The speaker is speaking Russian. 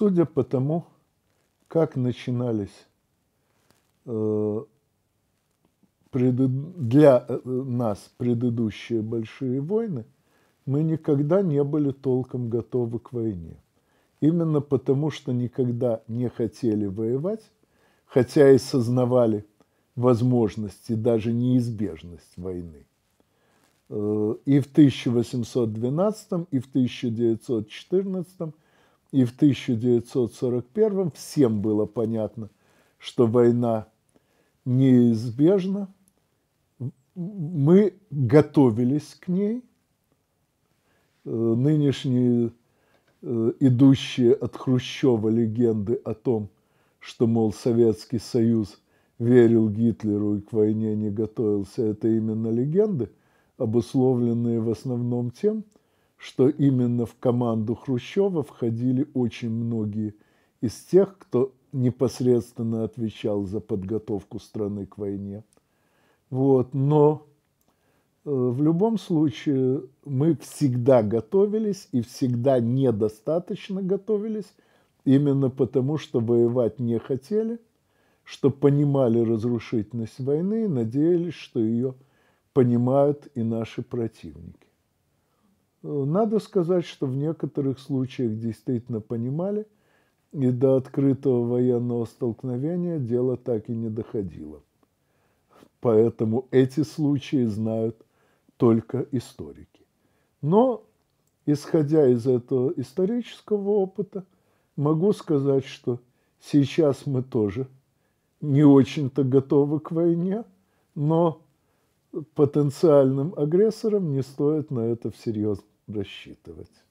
Судя по тому, как начинались э, для э, нас предыдущие большие войны, мы никогда не были толком готовы к войне. Именно потому, что никогда не хотели воевать, хотя и сознавали возможности, даже неизбежность войны. Э, и в 1812, и в 1914 и в 1941 всем было понятно, что война неизбежна. Мы готовились к ней. Э, нынешние э, идущие от Хрущева легенды о том, что, мол, Советский Союз верил Гитлеру и к войне не готовился, это именно легенды, обусловленные в основном тем, что что именно в команду Хрущева входили очень многие из тех, кто непосредственно отвечал за подготовку страны к войне. Вот, но э, в любом случае мы всегда готовились и всегда недостаточно готовились, именно потому что воевать не хотели, что понимали разрушительность войны и надеялись, что ее понимают и наши противники. Э, надо сказать, что в некоторых случаях действительно понимали, и до открытого военного столкновения дело так и не доходило. Поэтому эти случаи знают только историки. Но, исходя из этого исторического опыта, могу сказать, что сейчас мы тоже не очень-то готовы к войне, но потенциальным агрессором не стоит на это всерьез рассчитывать.